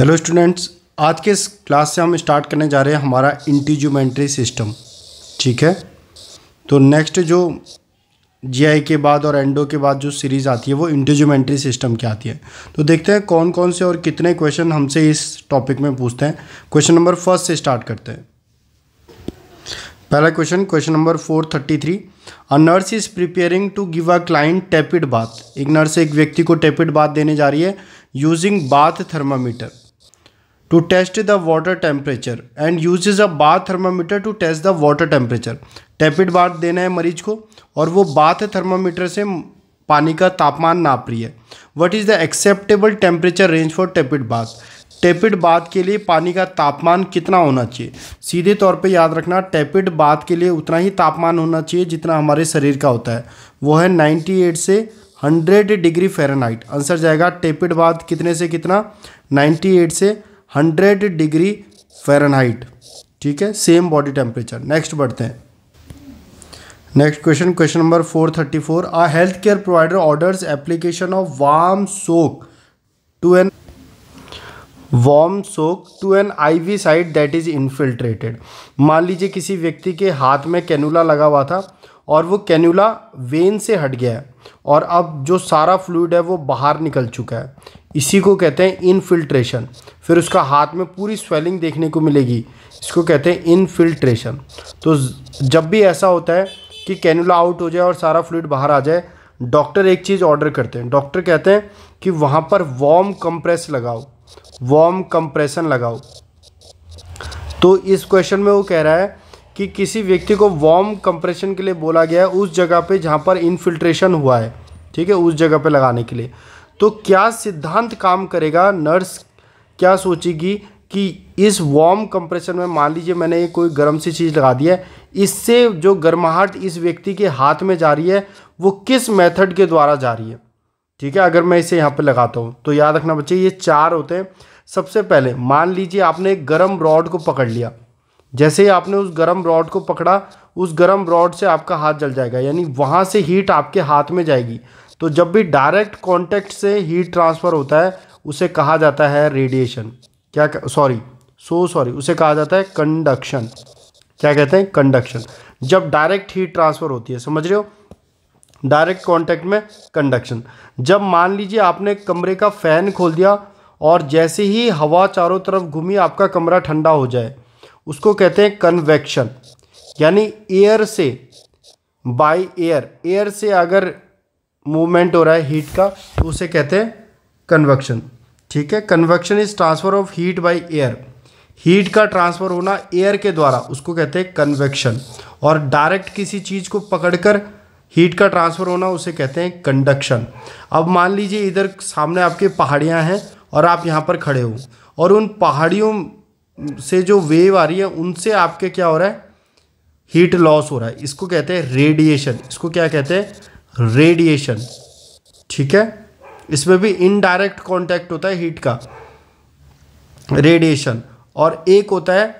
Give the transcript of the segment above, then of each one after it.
Hello students आज के इस क्लास से हम स्टार्ट करने जा रहे हैं हमारा इंटीजूमेंट्री सिस्टम ठीक है तो नेक्स्ट जो जीआई के बाद और एंडो के बाद जो सीरीज़ आती है वो इंटीजूमेंट्री सिस्टम की आती है तो देखते हैं कौन कौन से और कितने क्वेश्चन हमसे इस टॉपिक में पूछते हैं क्वेश्चन नंबर फर्स्ट से स्टार्ट करते हैं पहला question question number four thirty three a nurse is preparing to give a client tepid bath एक नर्स एक व्यक्ति को टेपिड बाथ देने जा रही है using bath thermometer to test the water temperature and uses a bath thermometer to test the water temperature tepid bath देना है मरीज को और वो बाथ थर्मामीटर से पानी का तापमान नाप रही है what is the acceptable temperature range for tepid bath tepid bath के लिए पानी का तापमान कितना होना चाहिए सीधे तौर पे याद रखना टेपिड बाथ के लिए उतना ही तापमान होना चाहिए जितना हमारे शरीर का होता है वो है 98 से 100 डिग्री फ़ारेनहाइट आंसर जाएगा टेपिड बाथ कितने से कितना 98 से हंड्रेड डिग्री फ़ारेनहाइट ठीक है सेम बॉडी टेम्परेचर नेक्स्ट बढ़ते हैं next question question number four thirty four a health care provider orders application of warm soak to an warm soak to an IV site that is infiltrated मान लीजिए किसी व्यक्ति के हाथ में cannula लगा हुआ था और वो कैन्यूला वेन से हट गया है और अब जो सारा फ्लूड है वो बाहर निकल चुका है इसी को कहते हैं इनफिल्ट्रेशन फिर उसका हाथ में पूरी स्वेलिंग देखने को मिलेगी इसको कहते हैं इनफिल्ट्रेशन तो जब भी ऐसा होता है कि कैनुला आउट हो जाए और सारा फ्लूड बाहर आ जाए डॉक्टर एक चीज़ ऑर्डर करते हैं डॉक्टर कहते हैं कि वहाँ पर वॉम कंप्रेस लगाओ वॉम कंप्रेशन लगाओ तो इस क्वेश्चन में वो कह रहा है कि किसी व्यक्ति को वार्म कंप्रेशन के लिए बोला गया है उस जगह पे जहाँ पर इनफिल्ट्रेशन हुआ है ठीक है उस जगह पे लगाने के लिए तो क्या सिद्धांत काम करेगा नर्स क्या सोचेगी कि इस वार्म कंप्रेशन में मान लीजिए मैंने ये कोई गर्म सी चीज़ लगा दी है इससे जो गर्माहट इस व्यक्ति के हाथ में जा रही है वो किस मेथड के द्वारा जा रही है ठीक है अगर मैं इसे यहाँ पे लगाता हूँ तो याद रखना बच्चे ये चार होते हैं सबसे पहले मान लीजिए आपने एक गर्म रॉड को पकड़ लिया जैसे ही आपने उस गर्म रॉड को पकड़ा उस गर्म रॉड से आपका हाथ जल जाएगा यानी वहाँ से हीट आपके हाथ में जाएगी तो जब भी डायरेक्ट कॉन्टैक्ट से हीट ट्रांसफ़र होता है उसे कहा जाता है रेडिएशन क्या सॉरी सो सॉरी उसे कहा जाता है कंडक्शन क्या कहते हैं कंडक्शन जब डायरेक्ट हीट ट्रांसफ़र होती है समझ रहे हो डायरेक्ट कांटेक्ट में कंडक्शन जब मान लीजिए आपने कमरे का फ़ैन खोल दिया और जैसे ही हवा चारों तरफ घूमी आपका कमरा ठंडा हो जाए उसको कहते हैं कन्वेक्शन यानी एयर से बाय एयर एयर से अगर मूवमेंट हो रहा है हीट का तो उसे कहते हैं कन्वक्शन ठीक है convection is transfer of heat by air heat का ट्रांसफर होना एयर के द्वारा उसको कहते हैं कन्वेक्शन और डायरेक्ट किसी चीज़ को पकड़कर हीट का ट्रांसफर होना उसे कहते हैं कंडक्शन अब मान लीजिए इधर सामने आपके पहाड़ियाँ हैं और आप यहाँ पर खड़े हो और उन पहाड़ियों से जो वेव आ रही है उनसे आपके क्या हो रहा है हीट लॉस हो रहा है इसको कहते हैं रेडिएशन इसको क्या कहते हैं रेडिएशन ठीक है इसमें भी इनडायरेक्ट कांटेक्ट होता है हीट का रेडिएशन और एक होता है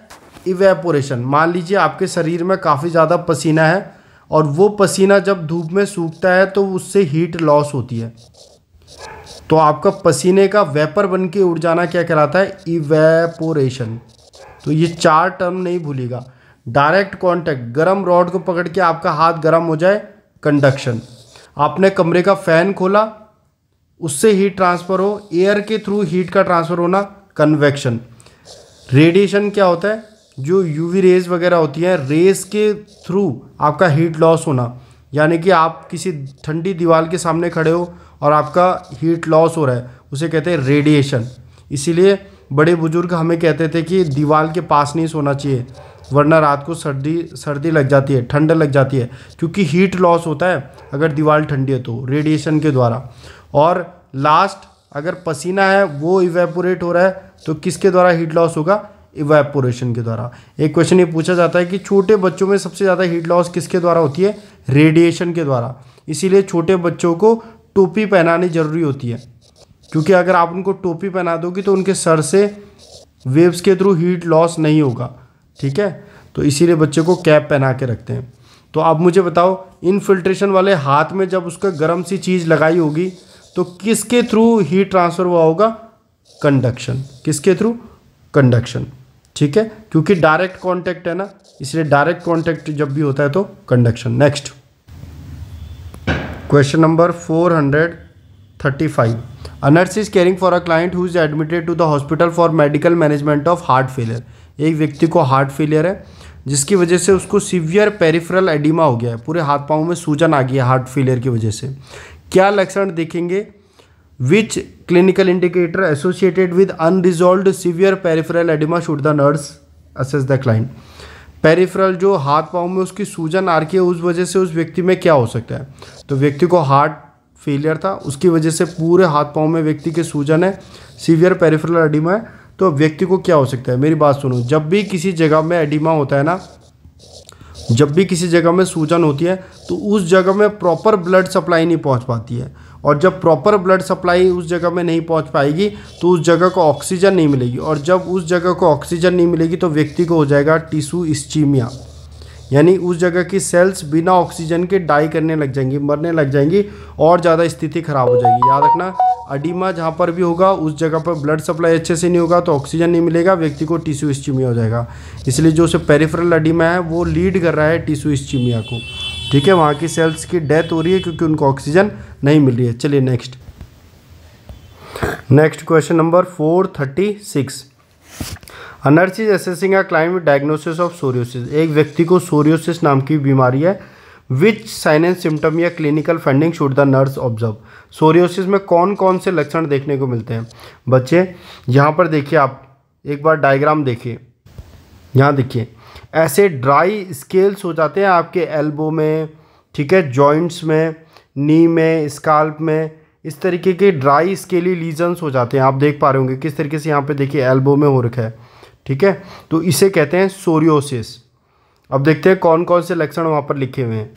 इवेपोरेशन मान लीजिए आपके शरीर में काफ़ी ज़्यादा पसीना है और वो पसीना जब धूप में सूखता है तो उससे हीट लॉस होती है तो आपका पसीने का वेपर बन के उड़ जाना क्या कहलाता है इवेपोरेशन तो ये चार टर्म नहीं भूलेगा डायरेक्ट कांटेक्ट गरम रॉड को पकड़ के आपका हाथ गर्म हो जाए कंडक्शन आपने कमरे का फैन खोला उससे हीट ट्रांसफ़र हो एयर के थ्रू हीट का ट्रांसफ़र होना कन्वेक्शन रेडिएशन क्या होता है जो यूवी रेज वगैरह होती हैं रेज के थ्रू आपका हीट लॉस होना यानी कि आप किसी ठंडी दीवार के सामने खड़े हो और आपका हीट लॉस हो रहा है उसे कहते हैं रेडिएशन इसीलिए बड़े बुजुर्ग हमें कहते थे कि दीवार के पास नहीं सोना चाहिए वरना रात को सर्दी सर्दी लग जाती है ठंड लग जाती है क्योंकि हीट लॉस होता है अगर दीवार ठंडी है तो रेडिएशन के द्वारा और लास्ट अगर पसीना है वो इवेपोरेट हो रहा है तो किसके द्वारा हीट लॉस होगा इवेपोरेशन के द्वारा एक क्वेश्चन ये पूछा जाता है कि छोटे बच्चों में सबसे ज़्यादा हीट लॉस किसके द्वारा होती है रेडिएशन के द्वारा इसीलिए छोटे बच्चों को टोपी पहनानी ज़रूरी होती है क्योंकि अगर आप उनको टोपी पहना दोगे तो उनके सर से वेव्स के थ्रू हीट लॉस नहीं होगा ठीक है तो इसीलिए बच्चे को कैप पहना के रखते हैं तो आप मुझे बताओ इन फिल्ट्रेशन वाले हाथ में जब उसका गर्म सी चीज़ लगाई होगी तो किसके थ्रू हीट ट्रांसफ़र हुआ होगा कंडक्शन किसके थ्रू कंडक्शन ठीक है क्योंकि डायरेक्ट कांटेक्ट है ना इसलिए डायरेक्ट कांटेक्ट जब भी होता है तो conduction next question number four hundred thirty five a nurse is caring for a client who is admitted to the hospital for medical management of heart failure एक व्यक्ति को हार्ट फेलियर है जिसकी वजह से उसको सीवियर पेरिफेरल एडिमा हो गया है पूरे हाथ पाँव में सूजन आ गई है हार्ट फेलियर की वजह से क्या लक्षण देखेंगे which clinical indicator associated with unresolved severe peripheral oedema should the nurse assess the client peripheral जो हाथ पाँव में उसकी सूजन आ रखी है उस वजह से उस व्यक्ति में क्या हो सकता है तो व्यक्ति को हार्ट फेलियर था उसकी वजह से पूरे हाथ पाँव में व्यक्ति के सूजन है सीवियर पेरिफ्रल एडिमा है तो व्यक्ति को क्या हो सकता है मेरी बात सुनो जब भी किसी जगह में एडिमा होता है ना जब भी किसी जगह में सूजन होती है तो उस जगह में प्रॉपर ब्लड सप्लाई नहीं पहुंच पाती है और जब प्रॉपर ब्लड सप्लाई उस जगह में नहीं पहुंच पाएगी तो उस जगह को ऑक्सीजन नहीं मिलेगी और जब उस जगह को ऑक्सीजन नहीं मिलेगी तो व्यक्ति को हो जाएगा टिशू स्चीमिया यानी उस जगह की सेल्स बिना ऑक्सीजन के डाई करने लग जाएंगी मरने लग जाएंगी और ज़्यादा स्थिति खराब हो जाएगी याद रखना अडीमा जहाँ पर भी होगा उस जगह पर ब्लड सप्लाई अच्छे से नहीं होगा तो ऑक्सीजन नहीं मिलेगा व्यक्ति को टिश्यू इस्चीमिया हो जाएगा इसलिए जो उसे पेरिफेरल अडीमा है वो लीड कर रहा है टिश्यू स्चीमिया को ठीक है वहाँ की सेल्स की डेथ हो रही है क्योंकि उनको ऑक्सीजन नहीं मिल रही है चलिए next next question number four thirty six a nurse is assessing a client diagnosis of psoriasis एक व्यक्ति को सोरियोसिस नाम की बीमारी है विच साइन एंड सिम्टम या clinical finding should the nurse observe psoriasis में कौन कौन से लक्षण देखने को मिलते हैं बच्चे यहाँ पर देखिए आप एक बार डायग्राम देखिए यहाँ देखिए ऐसे ड्राई स्केल्स हो जाते हैं आपके एल्बो में ठीक है जॉइंट्स में नी में स्काल्प में इस तरीके के ड्राई स्केली लीजन्स हो जाते हैं आप देख पा रहे होंगे किस तरीके से यहाँ पे देखिए एल्बो में हो रखा है ठीक है तो इसे कहते हैं सोरियोसिस अब देखते हैं कौन कौन से लक्षण वहाँ पर लिखे हुए हैं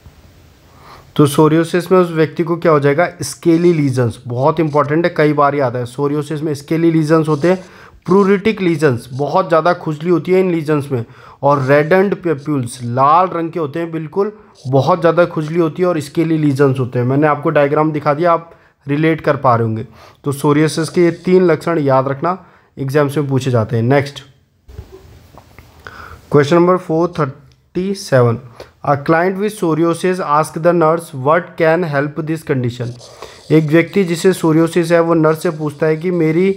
तो सोरियोसिस में उस व्यक्ति को क्या हो जाएगा स्केली लीजन्स बहुत इंपॉर्टेंट है कई बार याद है सोरियोसिस में स्केली लीजन्स होते हैं प्रूरिटिक लीजन्स बहुत ज़्यादा खुजली होती है इन लीजन्स में और रेड एंड पेप्यूल्स लाल रंग के होते हैं बिल्कुल बहुत ज़्यादा खुजली होती है और इसके लिए लीजन्स होते हैं मैंने आपको डायग्राम दिखा दिया आप रिलेट कर पा रहे होंगे तो सोरियसिस के ये तीन लक्षण याद रखना एग्जाम्स में पूछे जाते हैं next question number four thirty seven a client with psoriasis ask the nurse what can help this condition एक व्यक्ति जिसे सोरियोसिस है वो नर्स से पूछता है कि मेरी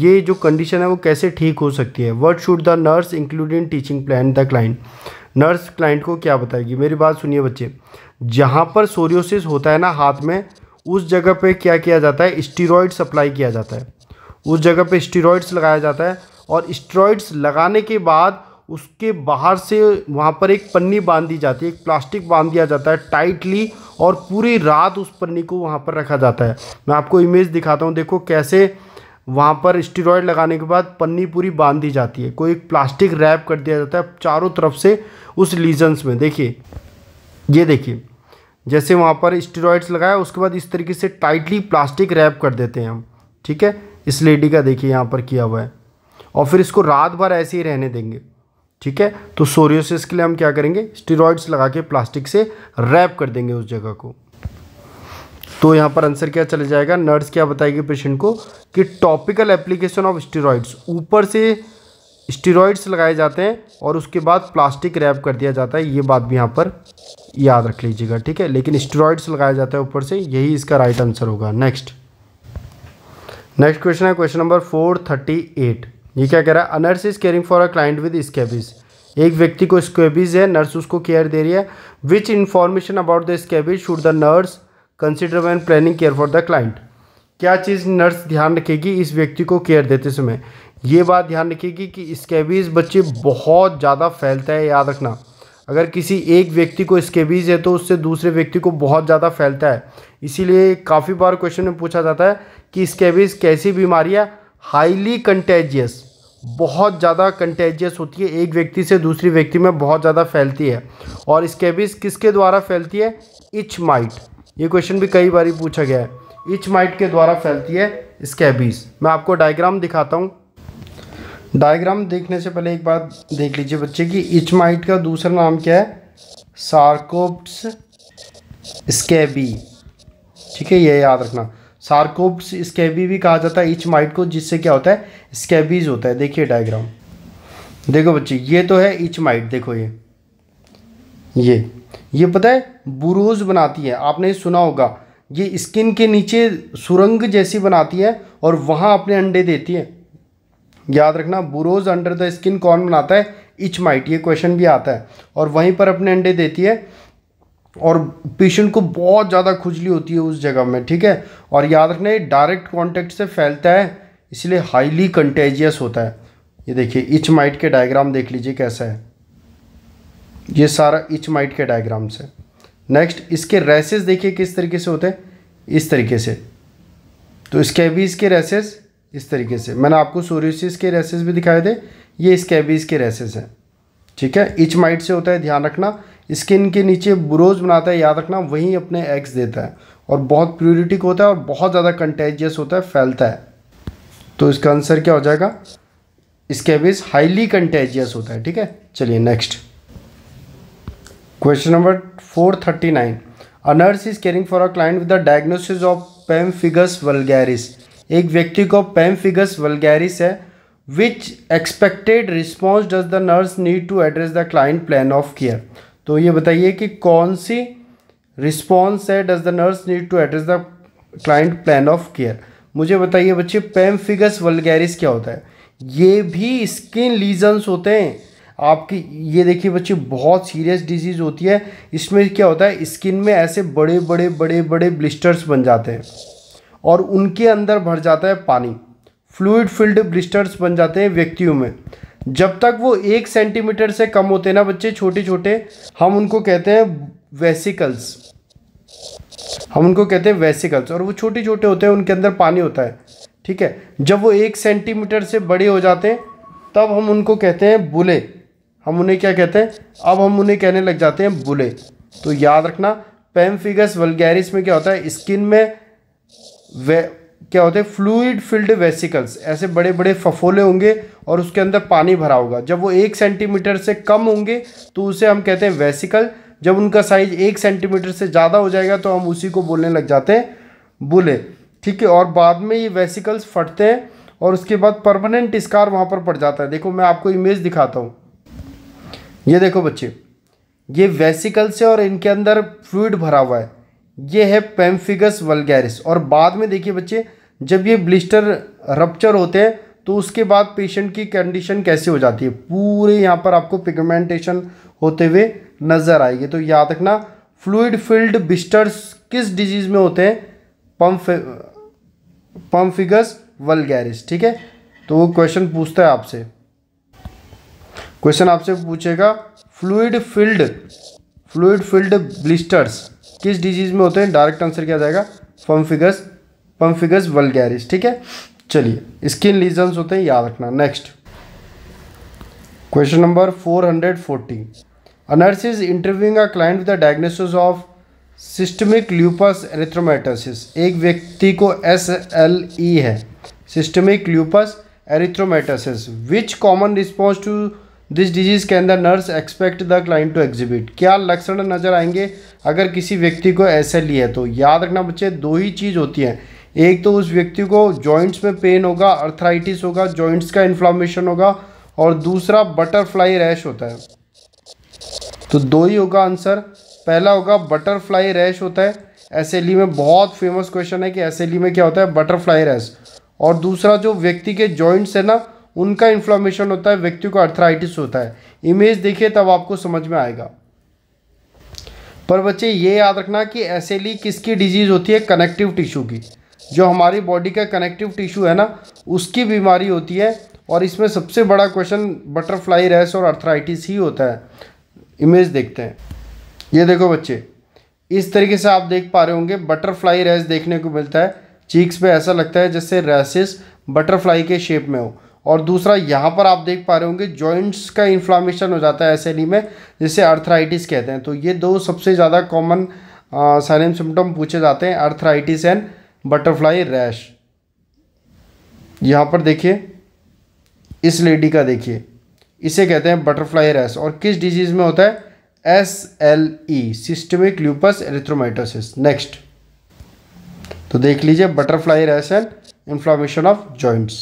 ये जो कंडीशन है वो कैसे ठीक हो सकती है what should the nurse include in teaching plan the client nurse client को क्या बताएगी मेरी बात सुनिए बच्चे जहाँ पर सोरियोसिस होता है ना हाथ में उस जगह पे क्या किया जाता है स्टीरोइड्स सप्लाई किया जाता है उस जगह पे स्टीरोइड्स लगाया जाता है और स्टीरोइड्स लगाने के बाद उसके बाहर से वहाँ पर एक पन्नी बांध दी जाती है एक प्लास्टिक बांध दिया जाता है टाइटली और पूरी रात उस पन्नी को वहाँ पर रखा जाता है मैं आपको इमेज दिखाता हूँ देखो कैसे वहाँ पर स्टीरॉयड लगाने के बाद पन्नी पूरी बांध दी जाती है कोई प्लास्टिक रैप कर दिया जाता है चारों तरफ से उस लीजन्स में देखिए ये देखिए जैसे वहाँ पर स्टेरॉइड्स लगाया उसके बाद इस तरीके से टाइटली प्लास्टिक रैप कर देते हैं हम ठीक है इस लेडी का देखिए यहाँ पर किया हुआ है और फिर इसको रात भर ऐसे ही रहने देंगे ठीक है तो सोरियोसिस के लिए हम क्या करेंगे स्टीरोयड्स लगा के प्लास्टिक से रैप कर देंगे उस जगह को तो यहाँ पर आंसर क्या चला जाएगा नर्स क्या बताएगी पेशेंट को कि टॉपिकल एप्लीकेशन ऑफ स्टेरॉइड्स ऊपर से स्टेरॉइड्स लगाए जाते हैं और उसके बाद प्लास्टिक रैप कर दिया जाता है ये बात भी यहाँ पर याद रख लीजिएगा ठीक है लेकिन स्टेरॉइड्स लगाया जाता है ऊपर से यही इसका राइट आंसर होगा नेक्स्ट नेक्स्ट क्वेश्चन है question number four thirty eight ये क्या कह रहा है a nurse is caring for a client with scabies एक व्यक्ति को स्केबिज है नर्स उसको केयर दे रही है which information about the scabies should the nurse consider when planning care for the client क्या चीज़ नर्स ध्यान रखेगी इस व्यक्ति को केयर देते समय ये बात ध्यान रखेगी कि स्केबीज़ बच्चे बहुत ज़्यादा फैलता है याद रखना अगर किसी एक व्यक्ति को स्केबीज़ है तो उससे दूसरे व्यक्ति को बहुत ज़्यादा फैलता है इसीलिए काफ़ी बार क्वेश्चन में पूछा जाता है कि स्केबीज़ कैसी बीमारी है हाईली कंटेजियस बहुत ज़्यादा कंटेजियस होती है एक व्यक्ति से दूसरे व्यक्ति में बहुत ज़्यादा फैलती है और स्केबीज़ किसके द्वारा फैलती है इच माइट ये क्वेश्चन भी कई बार पूछा गया है इच माइट के द्वारा फैलती है स्कैबीज मैं आपको डायग्राम दिखाता हूँ डायग्राम देखने से पहले एक बात देख लीजिए बच्चे कि इच माइट का दूसरा नाम क्या है सार्कोप्स स्कैबी ठीक है ये याद रखना सार्कोप्स स्कैबी भी कहा जाता है इच माइट को जिससे क्या होता है स्कैबीज होता है देखिए डायग्राम देखो बच्चे ये तो है इच माइट देखो ये ये ये पता है बुरोज बनाती है आपने सुना होगा ये स्किन के नीचे सुरंग जैसी बनाती है और वहाँ अपने अंडे देती है याद रखना बुरोज अंडर द स्किन कौन बनाता है इच माइट ये क्वेश्चन भी आता है और वहीं पर अपने अंडे देती है और पेशेंट को बहुत ज़्यादा खुजली होती है उस जगह में ठीक है और याद रखना ये डायरेक्ट कॉन्टेक्ट से फैलता है इसलिए हाईली कंटेजियस होता है ये देखिए इच माइट के डायग्राम देख लीजिए कैसा है ये सारा इच माइट के डायग्राम से नेक्स्ट इसके रेसेस देखिए किस तरीके से होते हैं इस तरीके से तो स्केबीज के रेसेस इस तरीके से मैंने आपको सोरियोसिस के रेसेस भी दिखाए थे ये स्केबीज के रेसेस हैं ठीक है इच माइट से होता है ध्यान रखना स्किन के नीचे बुरोज बनाता है याद रखना वहीं अपने एग्स देता है और बहुत प्योरिटिक होता है और बहुत ज़्यादा कंटेजियस होता है फैलता है तो इसका आंसर क्या हो जाएगा स्केबीज हाईली कंटेजियस होता है ठीक है चलिए next question number four thirty nine a nurse is caring for a client with the diagnosis of pemphigus vulgaris एक व्यक्ति को फिगस वलगैरिस है which expected response does the nurse need to address the client plan of care तो ये बताइए कि कौन सी रिस्पॉन्स है does the nurse need to address the client plan of care मुझे बताइए बच्चे फिगस वलगैरिस क्या होता है ये भी स्किन लीजन्स होते हैं आपकी ये देखिए बच्चे बहुत सीरियस डिजीज़ होती है इसमें क्या होता है स्किन में ऐसे बड़े बड़े बड़े बड़े ब्लिस्टर्स बन जाते हैं और उनके अंदर भर जाता है पानी फ्लूड फिल्ड ब्लिस्टर्स बन जाते हैं व्यक्तियों में जब तक वो एक सेंटीमीटर से कम होते हैं ना बच्चे छोटे छोटे हम उनको कहते हैं वेसिकल्स हम उनको कहते हैं वेसिकल्स और वो छोटे छोटे होते हैं उनके अंदर पानी होता है ठीक है जब वो एक सेंटीमीटर से बड़े हो जाते हैं तब हम उनको कहते हैं बुले हम उन्हें क्या कहते हैं अब हम उन्हें कहने लग जाते हैं बुले तो याद रखना पेमफिगस वलगैरिस में क्या होता है स्किन में वे क्या होते हैं फ्लूइड फिल्ड वेसिकल्स ऐसे बड़े बड़े फफोले होंगे और उसके अंदर पानी भरा होगा जब वो एक सेंटीमीटर से कम होंगे तो उसे हम कहते हैं वेसिकल जब उनका साइज एक सेंटीमीटर से ज़्यादा हो जाएगा तो हम उसी को बोलने लग जाते हैं बुले ठीक है और बाद में ये वेसिकल्स फटते हैं और उसके बाद परमानेंट स्कार वहाँ पर पड़ जाता है देखो मैं आपको इमेज दिखाता हूँ ये देखो बच्चे ये वेसिकल्स है और इनके अंदर फ्लूड भरा हुआ है ये है पेम्फिगस वलगैरिस और बाद में देखिए बच्चे जब ये ब्लिस्टर रप्चर होते हैं तो उसके बाद पेशेंट की कंडीशन कैसे हो जाती है पूरे यहाँ पर आपको पिगमेंटेशन होते हुए नज़र आएगी तो याद रखना फ्लूड फील्ड बिस्टर्स किस डिजीज़ में होते हैं पम्फ पम्फिगस वलगैरिस ठीक है तो वो क्वेश्चन पूछता है आपसे क्वेश्चन आपसे पूछेगा fluid filled fluid filled blisters किस डिजीज में होते हैं डायरेक्ट आंसर क्या जाएगा पम्फिगस पम्फिगस वलगैरिस ठीक है चलिए स्किन लीजन होते हैं याद रखना next question number four hundred forty A nurse client interviewing a client with systemic lupus erythematosus एक व्यक्ति को एस एल ई है systemic lupus erythematosus which common response to this disease के अंदर nurse expect the client to exhibit क्या लक्षण नज़र आएंगे अगर किसी व्यक्ति को ऐसे लिया तो याद रखना बच्चे दो ही चीज़ होती हैं एक तो उस व्यक्ति को जॉइंट्स में पेन होगा अर्थराइटिस होगा जॉइंट्स का इन्फ्लामेशन होगा और दूसरा बटरफ्लाई रैश होता है तो दो ही होगा आंसर पहला होगा बटरफ्लाई रैश होता है एस e में बहुत फेमस क्वेश्चन है कि एस e में क्या होता है बटरफ्लाई रैश और दूसरा जो व्यक्ति के जॉइंट्स है ना उनका इन्फ्लामेशन होता है व्यक्तियों को अर्थराइटिस होता है इमेज देखिए तब आपको समझ में आएगा पर बच्चे ये याद रखना कि एस किसकी डिजीज़ होती है कनेक्टिव टिश्यू की जो हमारी बॉडी का कनेक्टिव टिश्यू है ना उसकी बीमारी होती है और इसमें सबसे बड़ा क्वेश्चन बटरफ्लाई रेस और अर्थराइटिस ही होता है इमेज देखते हैं ये देखो बच्चे इस तरीके से आप देख पा रहे होंगे बटरफ्लाई रेस देखने को मिलता है चीक्स पे ऐसा लगता है जैसे रैसेस बटरफ्लाई के शेप में हो और दूसरा यहाँ पर आप देख पा रहे होंगे जॉइंट्स का इन्फ्लामेशन हो जाता है एसएनई e में जिसे अर्थराइटिस कहते हैं तो ये दो सबसे ज़्यादा कॉमन साइन सिम्टम पूछे जाते हैं अर्थराइटिस एंड बटरफ्लाई रैश यहाँ पर देखिए इस लेडी का देखिए इसे कहते हैं बटरफ्लाई रैश और किस डिजीज़ में होता है S L E systemic lupus erythematosus next तो देख लीजिए butterfly rash and inflammation of joints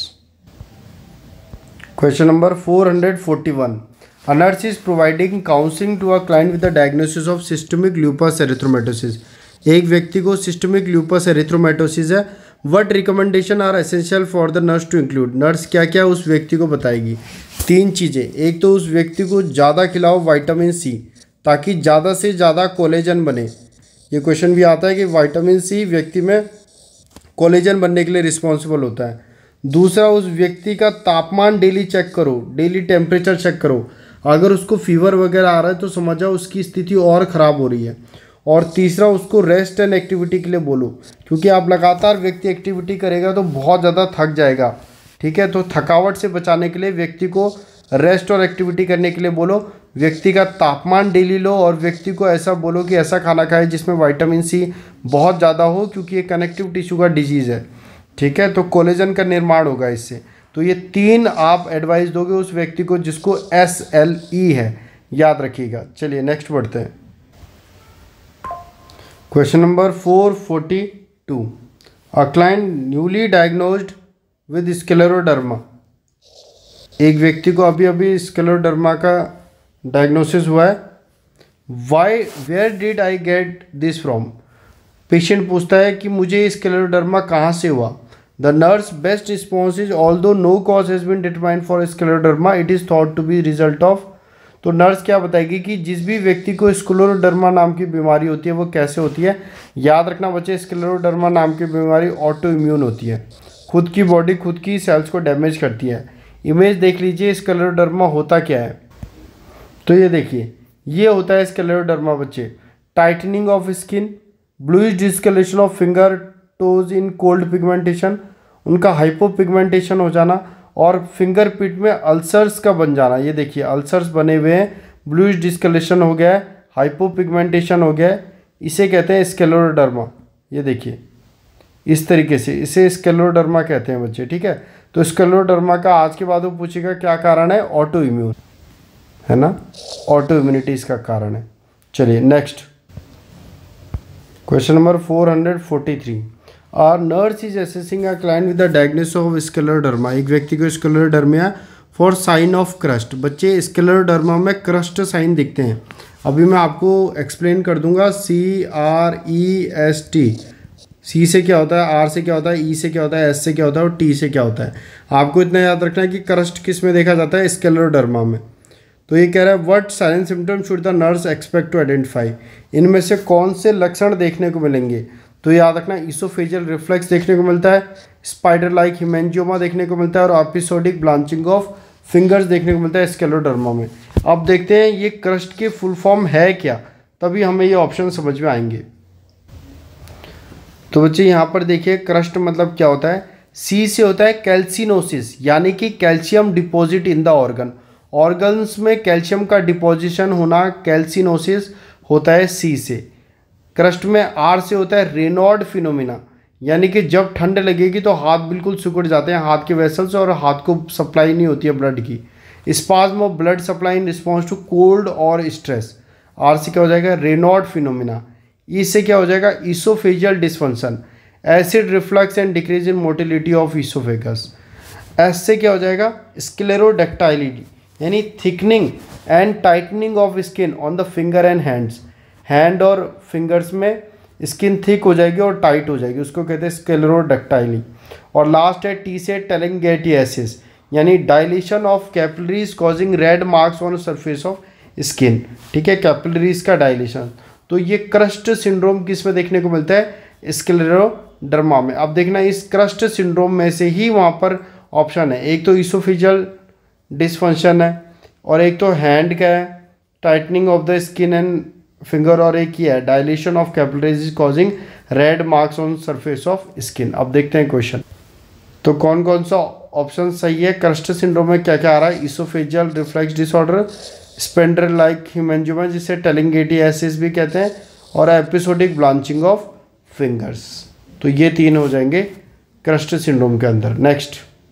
question number 441. Hundred nurse is providing counseling to a client with the diagnosis of systemic lupus erythematosus. एक व्यक्ति को systemic lupus erythematosus है what recommendation are essential for the nurse to include nurse क्या क्या उस व्यक्ति को बताएगी तीन चीज़ें एक तो उस व्यक्ति को ज़्यादा खिलाओ वाइटामिन सी ताकि ज़्यादा से ज़्यादा कोलेजन बने ये क्वेश्चन भी आता है कि वाइटामिन सी व्यक्ति में कोलेजन बनने के लिए रिस्पॉन्सिबल होता है दूसरा उस व्यक्ति का तापमान डेली चेक करो डेली टेम्परेचर चेक करो अगर उसको फीवर वगैरह आ रहा है तो समझ जाओ उसकी स्थिति और ख़राब हो रही है और तीसरा उसको रेस्ट एंड एक्टिविटी के लिए बोलो क्योंकि आप लगातार व्यक्ति एक्टिविटी करेगा तो बहुत ज़्यादा थक जाएगा ठीक है तो थकावट से बचाने के लिए व्यक्ति को रेस्ट और एक्टिविटी करने के लिए बोलो व्यक्ति का तापमान डेली लो और व्यक्ति को ऐसा बोलो कि ऐसा खाना खाए जिसमें वाइटामिन सी बहुत ज़्यादा हो क्योंकि ये कनेक्टिव टिश्यू का डिजीज़ है ठीक है तो कोलेजन का निर्माण होगा इससे तो ये तीन आप एडवाइस दोगे उस व्यक्ति को जिसको एस एल ई है याद रखिएगा चलिए नेक्स्ट बढ़ते हैं question number four forty two a client newly diagnosed with scleroderma एक व्यक्ति को अभी अभी स्केलोडर्मा का डायग्नोसिस हुआ है why where did I get this from patient पूछता है कि मुझे स्क्लेरोडर्मा कहाँ से हुआ the nurse best response is although no cause has been determined for scleroderma it is thought to be result of तो नर्स क्या बताएगी कि जिस भी व्यक्ति को स्क्लेरोडर्मा नाम की बीमारी होती है वो कैसे होती है याद रखना बच्चे स्क्लेरोडर्मा नाम की बीमारी ऑटो इम्यून होती है खुद की बॉडी खुद की सेल्स को डैमेज करती है इमेज देख लीजिए स्क्लेरोडर्मा होता क्या है तो ये देखिए ये होता है स्क्लेरोडर्मा बच्चे tightening of skin bluish discolouration of finger toes in cold pigmentation उनका हाइपो पिगमेंटेशन हो जाना और फिंगर पिट में अल्सर्स का बन जाना ये देखिए अल्सर्स बने हुए हैं ब्लूइश डिस्कलेशन हो गया है हाइपो पिगमेंटेशन हो गया है इसे कहते हैं स्केलोरोडर्मा ये देखिए इस तरीके से इसे स्केलोडर्मा कहते हैं बच्चे ठीक है तो स्केलोडर्मा का आज के बाद वो पूछेगा क्या कारण है ऑटो इम्यून है ना ऑटो इम्यूनिटी इसका कारण है चलिए next question number 443. Nurse is is a client with the diagnosis of of derma एक व्यक्ति को डर्मिया फॉर साइन ऑफ क्रस्ट बच्चे डर्मा में क्रस्ट साइन दिखते हैं अभी मैं आपको एक्सप्लेन कर दूंगा C R E S T C से क्या होता है आर से क्या होता है ई e से क्या होता है एस से क्या होता है और टी से क्या होता है आपको इतना याद रखना है कि क्रस्ट किस में देखा जाता है डर्मा में तो ये कह रहा है what sign symptom should the nurse expect to identify इनमें से कौन से लक्षण देखने को मिलेंगे तो याद रखना ईसोफेजियल रिफ्लेक्स देखने को मिलता है स्पाइडर लाइक हिमेंजियोमा देखने को मिलता है और एपिसोडिक ब्लांचिंग ऑफ फिंगर्स देखने को मिलता है स्केलोडर्मा में अब देखते हैं ये क्रस्ट के फुल फॉर्म है क्या तभी हमें ये ऑप्शन समझ में आएंगे तो बच्चे यहाँ पर देखिए क्रस्ट मतलब क्या होता है सी से होता है कैल्सिनोसिस यानी कि calcium deposit in the organ organs में कैल्शियम का डिपोजिशन होना कैल्सिनोसिस होता है सी से क्रस्ट में आर से होता है रेनॉर्ड फिनोमिना यानी कि जब ठंड लगेगी तो हाथ बिल्कुल सिकुड़ जाते हैं हाथ के वेसल्स और हाथ को सप्लाई नहीं होती है ब्लड की spasm of blood supply in response to cold और स्ट्रेस आर से क्या हो जाएगा रेनॉर्ड फिनोमिना ई e से क्या हो जाएगा esophageal dysfunction acid reflux and decrease in motility of esophagus S से क्या हो जाएगा स्क्लेरोडेक्टाइलिटी यानी thickening and tightening of skin on the finger and hands hand और फिंगर्स में स्किन थिक हो जाएगी और टाइट हो जाएगी उसको कहते हैं स्केलरोडक्टाइली और लास्ट है टी से टेलेंगेटियसिस यानी dilation of capillaries causing red marks on surface of skin ठीक है कैपलरीज का डायलेशन तो ये क्रस्ट सिंड्रोम किस में देखने को मिलता है स्क्लेरोडर्मा में अब देखना इस क्रस्ट सिंड्रोम में से ही वहाँ पर ऑप्शन है एक तो इसोफिजल डिसफंक्शन है और एक तो हैंड का है tightening of the skin and finger और एक ही है dilation of capillaries is causing red marks on surface of skin अब देखते हैं क्वेश्चन तो कौन कौन सा ऑप्शन सही है क्रस्ट सिंड्रोम में क्या क्या आ रहा है esophageal reflux disorder sphincter like ह्यूमेंजुमा जिसे टेलिंगेटी एसिस भी कहते हैं और एपिसोडिक ब्लांचिंग ऑफ फिंगर्स तो ये तीन हो जाएंगे क्रस्ट सिंड्रोम के अंदर नेक्स्ट